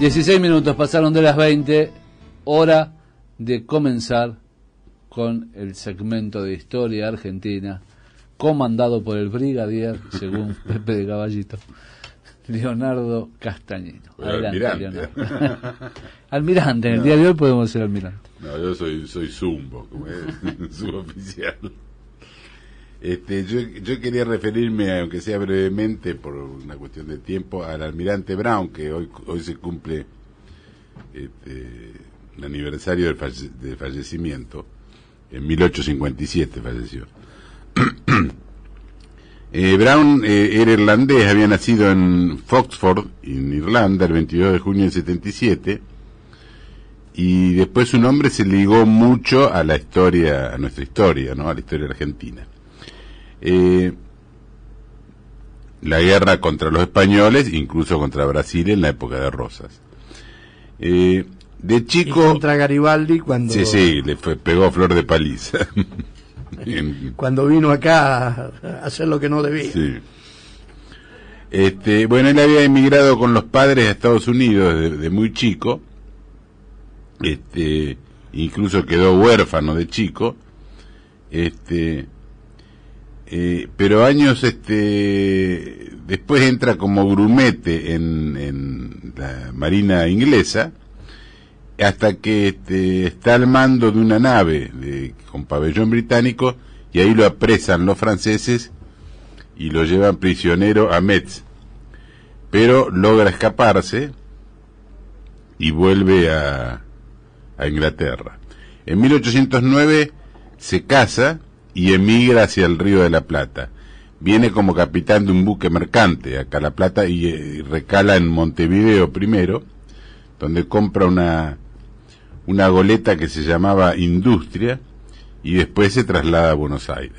16 minutos pasaron de las 20, hora de comenzar con el segmento de historia argentina, comandado por el brigadier, según Pepe de Caballito, Leonardo Castañino. Adelante, almirante. Leonardo. almirante, en el día de hoy podemos ser almirante. No, yo soy, soy zumbo, como es, suboficial. Este, yo, quería referirme, aunque sea brevemente, por una cuestión de tiempo, al almirante Brown, que hoy, hoy se cumple este, el aniversario del, fallecimiento. En 1857 falleció. Eh, Brown eh, era irlandés, había nacido en Foxford, en Irlanda, el 22 de junio del 77, y después su nombre se ligó mucho a la historia, a nuestra historia, ¿no? A la historia argentina. Eh, la guerra contra los españoles, incluso contra Brasil en la época de Rosas. Eh, de chico. contra Garibaldi cuando. Sí, sí, le pegó flor de paliza. cuando vino acá a hacer lo que no debía. Este, bueno, él había emigrado con los padres a Estados Unidos de muy chico. Este, incluso quedó huérfano de chico. Este, eh, pero años este después entra como grumete en, la marina inglesa hasta que este, está al mando de una nave con pabellón británico y ahí lo apresan los franceses y lo llevan prisionero a Metz pero logra escaparse y vuelve a, a Inglaterra en 1809 se casa y emigra hacia el Río de la Plata. Viene como capitán de un buque mercante acá a La Plata eh, y, recala en Montevideo primero, donde compra una, una goleta que se llamaba Industria y después se traslada a Buenos Aires.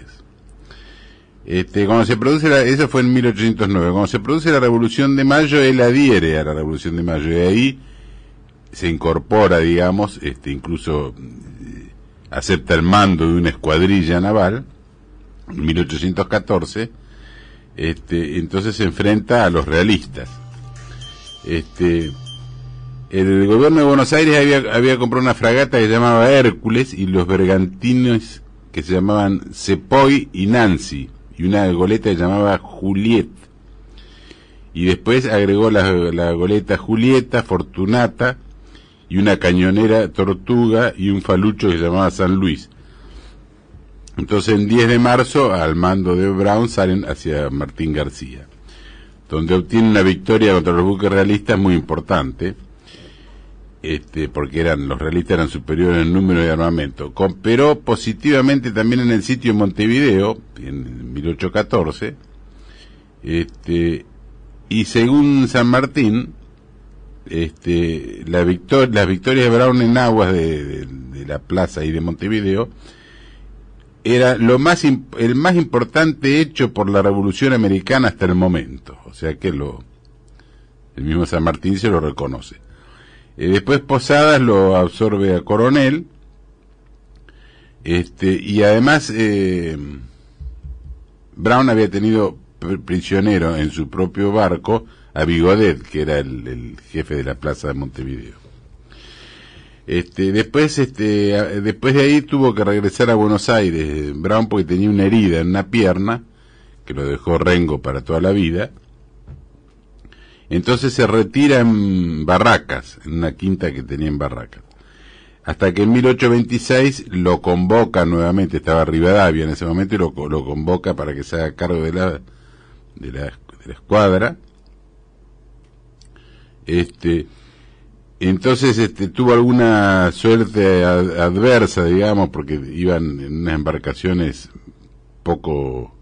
Este, cuando se produce eso fue en 1809, cuando se produce la Revolución de Mayo, él adhiere a la Revolución de Mayo y ahí se incorpora, digamos, este, incluso eh, acepta el mando de una escuadrilla naval en 1814, este, entonces se enfrenta a los realistas. Este, el gobierno de Buenos Aires había, comprado una fragata que se llamaba Hércules y los bergantines que se llamaban Sepoy y Nancy y una goleta que se llamaba Juliet. Y después agregó la, la goleta Julieta, Fortunata, y una cañonera tortuga y un falucho que se llamaba San Luis. Entonces en 10 de marzo, al mando de Brown, salen hacia Martín García, donde obtienen una victoria contra los buques realistas muy importante, este, porque eran los realistas eran superiores en número de armamento. Pero positivamente también en el sitio de Montevideo, en 1814, este, y según San Martín, este, la victor las victorias de Brown en aguas de, la plaza y de Montevideo era lo más el más importante hecho por la Revolución Americana hasta el momento. O sea que lo el mismo San Martín se lo reconoce. Eh, después Posadas lo absorbe a Coronel. Este, y además eh, Brown había tenido prisionero en su propio barco a Bigodet que era el, jefe de la plaza de Montevideo. Este, después, este, después de ahí tuvo que regresar a Buenos Aires, eh, Brown, porque tenía una herida en una pierna, que lo dejó Rengo para toda la vida. Entonces se retira en Barracas, en una quinta que tenía en Barracas. Hasta que en 1826 lo convoca nuevamente, estaba Rivadavia en ese momento, y lo, lo convoca para que se haga cargo de la, de la escuadra este, entonces este, tuvo alguna suerte adversa, digamos, porque iban en unas embarcaciones poco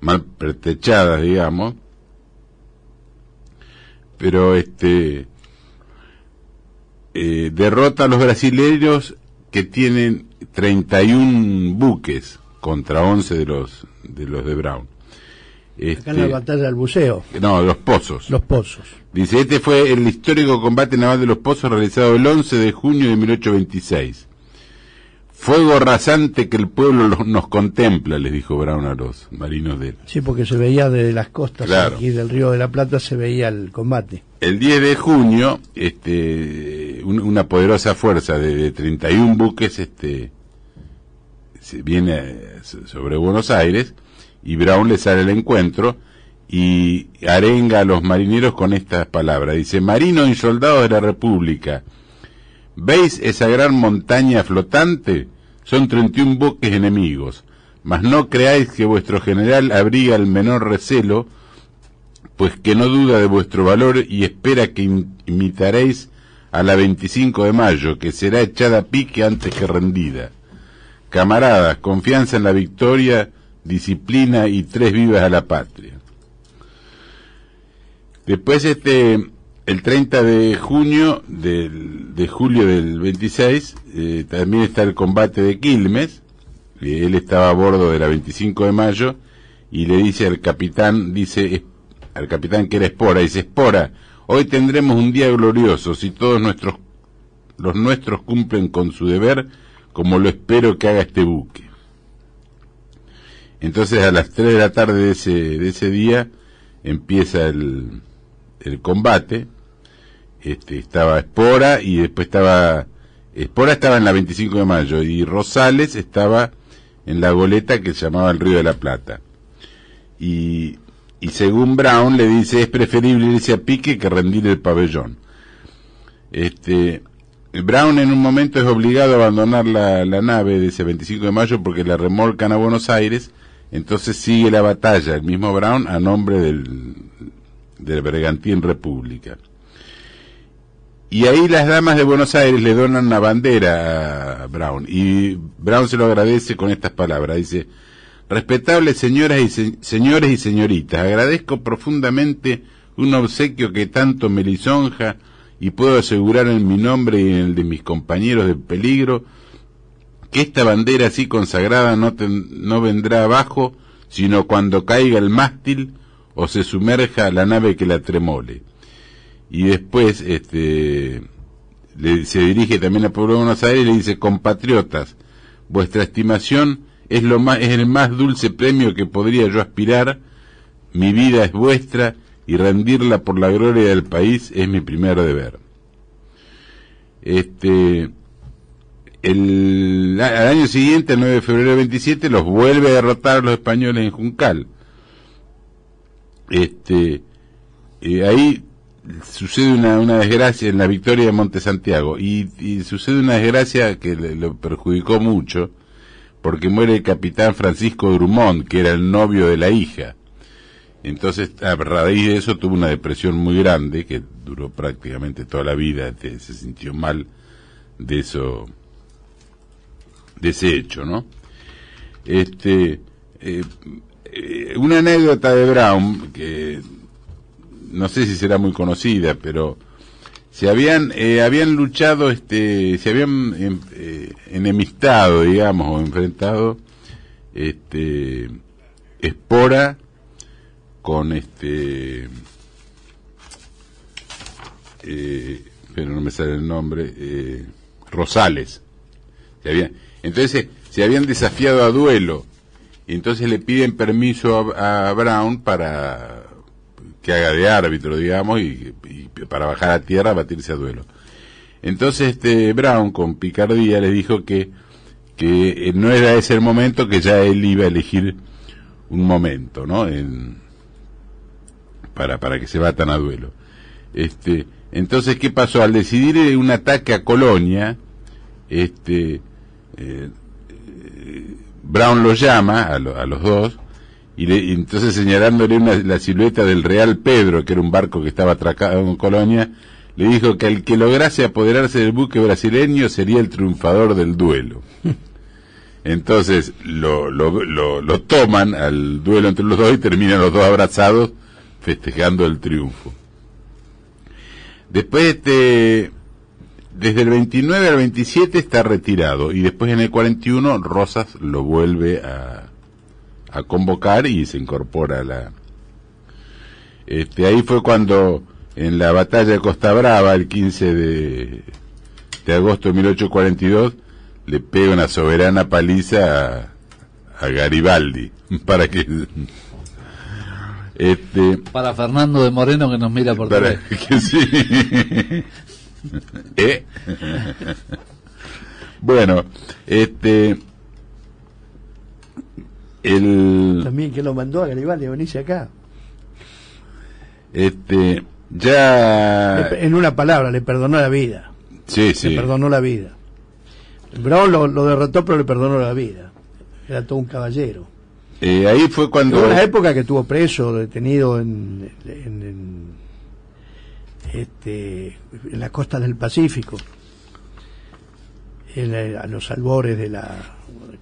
mal pertechadas, digamos. Pero este eh, derrota a los brasileños que tienen 31 buques contra 11 de los de los de Brown. Acá en la este, batalla del buceo. No, los pozos. Los pozos. Dice, este fue el histórico combate naval de los pozos realizado el 11 de junio de 1826. Fuego rasante que el pueblo nos contempla, les dijo Brown a los marinos de él. Sí, porque se veía desde las costas aquí del río de la Plata, se veía el combate. El 10 de junio, este, una poderosa fuerza de, 31 buques este, se viene eh, sobre Buenos Aires y Brown le sale al encuentro y arenga a los marineros con estas palabras. Dice, marinos y soldados de la República, ¿veis esa gran montaña flotante? Son 31 buques enemigos, mas no creáis que vuestro general abriga el menor recelo, pues que no duda de vuestro valor y espera que imitaréis a la 25 de mayo, que será echada a pique antes que rendida. Camaradas, confianza en la victoria, disciplina y tres vivas a la patria. Después este el 30 de junio del, de julio del 26 eh, también está el combate de Quilmes. él estaba a bordo de la 25 de mayo y le dice al capitán, dice al capitán que era Espora, dice Espora, hoy tendremos un día glorioso si todos nuestros los nuestros cumplen con su deber como lo espero que haga este buque. Entonces a las 3 de la tarde de ese, de ese día empieza el, combate. Este, estaba Espora y después estaba... Espora estaba en la 25 de mayo y Rosales estaba en la goleta que se llamaba el Río de la Plata. Y, y según Brown le dice es preferible irse a pique que rendir el pabellón. Este, Brown en un momento es obligado a abandonar la, la, nave de ese 25 de mayo porque la remolcan a Buenos Aires entonces sigue la batalla, el mismo Brown, a nombre del, del Bergantín República. Y ahí las damas de Buenos Aires le donan una bandera a Brown. Y Brown se lo agradece con estas palabras. Dice, respetables señoras y señores y señoritas, agradezco profundamente un obsequio que tanto me lisonja y puedo asegurar en mi nombre y en el de mis compañeros de peligro que esta bandera así consagrada no, no vendrá abajo, sino cuando caiga el mástil o se sumerja la nave que la tremole. Y después este, le, se dirige también a pueblo de Buenos Aires y le dice, compatriotas, vuestra estimación es, lo más, es el más dulce premio que podría yo aspirar, mi vida es vuestra y rendirla por la gloria del país es mi primer deber. Este, el, al año siguiente, el 9 de febrero del 27, los vuelve a derrotar los españoles en Juncal. Este, eh, ahí sucede una, desgracia en la victoria de Monte Santiago y, sucede una desgracia que lo perjudicó mucho porque muere el capitán Francisco Drummond, que era el novio de la hija. Entonces, a raíz de eso tuvo una depresión muy grande que duró prácticamente toda la vida, se sintió mal de eso de ¿no? Este, eh, una anécdota de Brown, que no sé si será muy conocida, pero se habían, eh, habían luchado, este, se habían em, eh, enemistado, digamos, o enfrentado, este, Espora con este, pero no me sale el nombre, Rosales. Se habían, entonces se habían desafiado a duelo. entonces le piden permiso a, Brown para que haga de árbitro, digamos, y, para bajar a tierra, batirse a duelo. Entonces este Brown con picardía les dijo que, que eh, no era ese el momento, que ya él iba a elegir un momento, ¿no? En, para, para que se batan a duelo. Este, entonces, ¿qué pasó? Al decidir un ataque a Colonia, este, eh, eh, Brown lo llama a, los dos y, entonces señalándole la silueta del Real Pedro, que era un barco que estaba atracado en Colonia, le dijo que el que lograse apoderarse del buque brasileño sería el triunfador del duelo. Entonces lo, toman al duelo entre los dos y terminan los dos abrazados festejando el triunfo. Después este desde el 29 al 27 está retirado y después en el 41 Rosas lo vuelve a, a convocar y se incorpora a la... Este, ahí fue cuando en la batalla de Costa Brava el 15 de, agosto de 1842 le pega una soberana paliza a, Garibaldi para que este, para Fernando de Moreno que nos mira por para, que sí. ¿Eh? bueno, este. El... También que lo mandó a Garibaldi, venirse acá. Este, ya. En una palabra, le perdonó la vida. Sí, sí. Le perdonó la vida. Brown lo, derrotó, pero le perdonó la vida. Era todo un caballero. Eh, ahí fue cuando. ¿En una época que estuvo preso, detenido en este, en la costa del Pacífico, en, a los albores de la.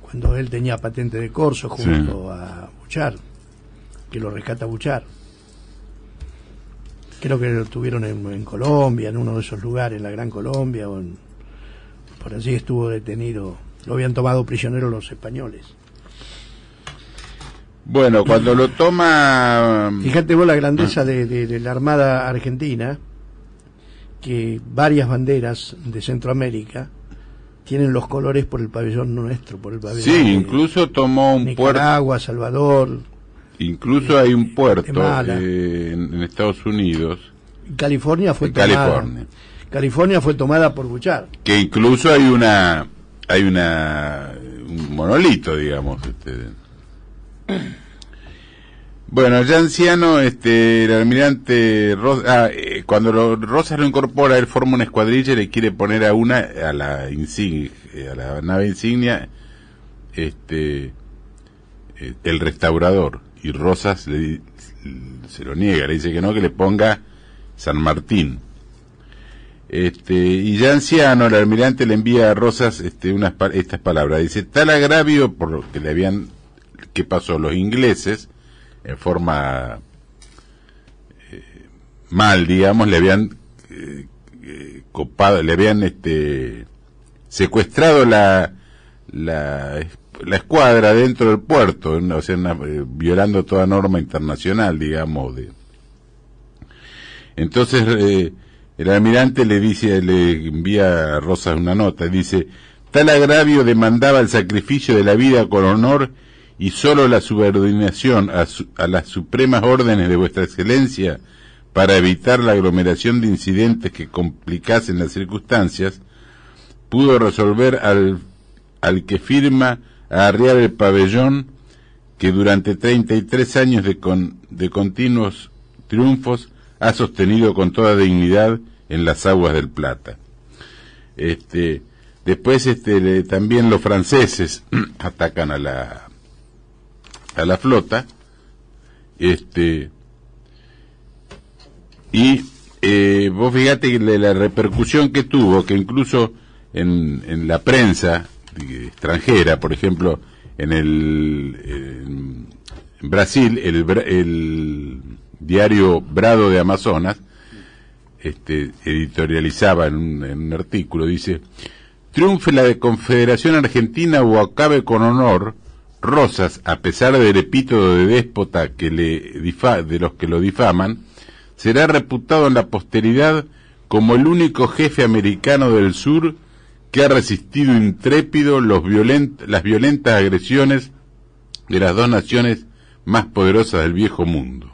cuando él tenía patente de corso junto a Buchar, que lo rescata Buchar. Creo que lo tuvieron en, Colombia, en uno de esos lugares, en la Gran Colombia, por así estuvo detenido. Lo habían tomado prisionero los españoles. Bueno, cuando lo toma... Fíjate vos la grandeza ah. de la Armada Argentina, que varias banderas de Centroamérica tienen los colores por el pabellón nuestro, por el pabellón. Sí, incluso tomó un puerto. Nicaragua, Salvador. Incluso eh, hay un puerto eh, en, Estados Unidos. California fue tomada. California. California fue tomada por Buchar. Que incluso hay una hay una un monolito, digamos. Este. Bueno, ya anciano, este, el almirante Rosa, ah, eh, cuando Rosas lo incorpora, él forma una escuadrilla y le quiere poner a una, a la insignia, eh, a la nave insignia, este, eh, el restaurador. Y Rosas se lo niega, le dice que no, que le ponga San Martín. Este, y ya anciano, el almirante le envía a Rosas este, unas, estas palabras. Dice, tal agravio por lo que le habían, que pasó los ingleses, en forma eh, mal, digamos, le habían eh, eh, le habían este, secuestrado la, la, la escuadra dentro del puerto, violando toda norma internacional, digamos. Entonces, el almirante le dice, le envía a Rosas una nota, dice, tal agravio demandaba el sacrificio de la vida con honor y sólo la subordinación a, las supremas órdenes de vuestra excelencia para evitar la aglomeración de incidentes que complicasen las circunstancias, pudo resolver al, al que firma a arriar el pabellón que durante 33 años de, de continuos triunfos ha sostenido con toda dignidad en las aguas del Plata. Este, después este, también los franceses atacan a la, a la flota, este, y eh, vos fíjate la, repercusión que tuvo, que incluso en, en la prensa eh, extranjera, por ejemplo, en el eh, Brasil, el, diario Brado de Amazonas, este, editorializaba en un, artículo, dice, triunfe la Confederación Argentina o acabe con honor, Rosas, a pesar del epíteto de déspota que le de los que lo difaman, será reputado en la posteridad como el único jefe americano del sur que ha resistido intrépido los las violentas agresiones de las dos naciones más poderosas del viejo mundo.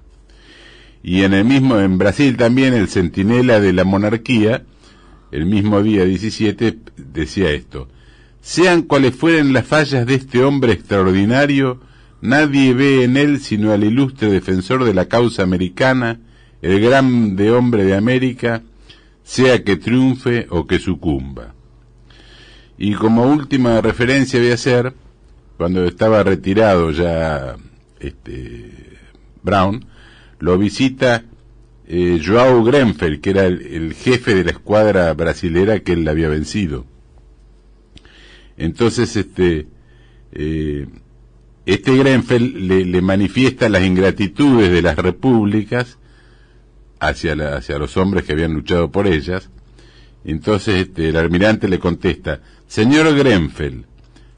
Y en el mismo, en Brasil también, el centinela de la monarquía, el mismo día 17, decía esto, sean cuales fueren las fallas de este hombre extraordinario, nadie ve en él sino al ilustre defensor de la causa americana, el grande hombre de América, sea que triunfe o que sucumba. Y como última referencia voy a hacer, cuando estaba retirado ya este, Brown, lo visita eh, Joao Grenfell, que era el, jefe de la escuadra brasilera que él había vencido. Entonces, este, eh, este Grenfell le, manifiesta las ingratitudes de las repúblicas hacia, hacia los hombres que habían luchado por ellas. Entonces este, el almirante le contesta, Señor Grenfell,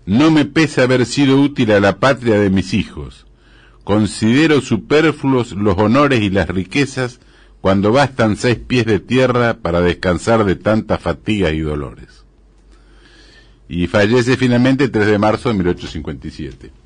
no me pesa haber sido útil a la patria de mis hijos. Considero superfluos los honores y las riquezas cuando bastan seis pies de tierra para descansar de tantas fatigas y dolores y fallece finalmente el 3 de marzo de 1857.